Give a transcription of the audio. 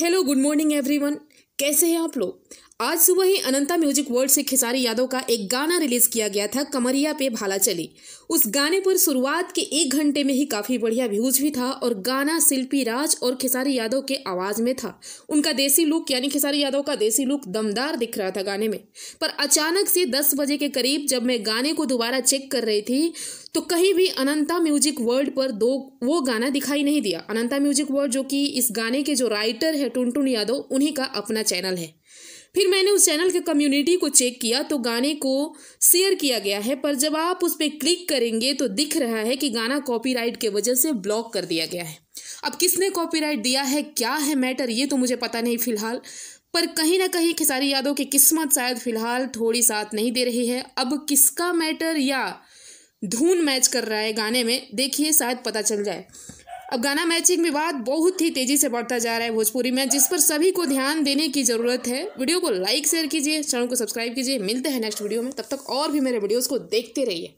hello good morning everyone कैसे हैं आप लोग आज सुबह ही अनंता म्यूजिक वर्ल्ड से खेसारी यादव का एक गाना रिलीज किया गया था कमरिया पे भाला चली उस गाने पर शुरुआत के एक घंटे में ही काफी बढ़िया व्यूज भी था और गाना शिल्पी राज और खेसारी यादव के आवाज में था उनका देसी लुक यानी खेसारी यादव का देसी लुक दमदार दिख रहा था गाने में पर अचानक से दस बजे के करीब जब मैं गाने को दोबारा चेक कर रही थी तो कहीं भी अनंता म्यूजिक वर्ल्ड पर दो वो गाना दिखाई नहीं दिया अनंता म्यूजिक वर्ल्ड जो कि इस गाने के जो राइटर है टुन यादव उन्हीं का अपना चैनल है फिर मैंने उस चैनल के कम्युनिटी को चेक किया तो गाने को शेयर किया गया है पर जब आप उस पर क्लिक करेंगे तो दिख रहा है कि गाना कॉपीराइट के वजह से ब्लॉक कर दिया गया है अब किसने कॉपीराइट दिया है क्या है मैटर ये तो मुझे पता नहीं फिलहाल पर कहीं ना कहीं खेसारी यादव की किस्मत शायद फिलहाल थोड़ी साथ नहीं दे रही है अब किसका मैटर या धुन मैच कर रहा है गाने में देखिए शायद पता चल जाए अब गाना मैचिंग विवाद बहुत ही तेजी से बढ़ता जा रहा है भोजपुरी में जिस पर सभी को ध्यान देने की जरूरत है वीडियो को लाइक शेयर कीजिए चैनल को सब्सक्राइब कीजिए मिलते हैं नेक्स्ट वीडियो में तब तक और भी मेरे वीडियोज़ को देखते रहिए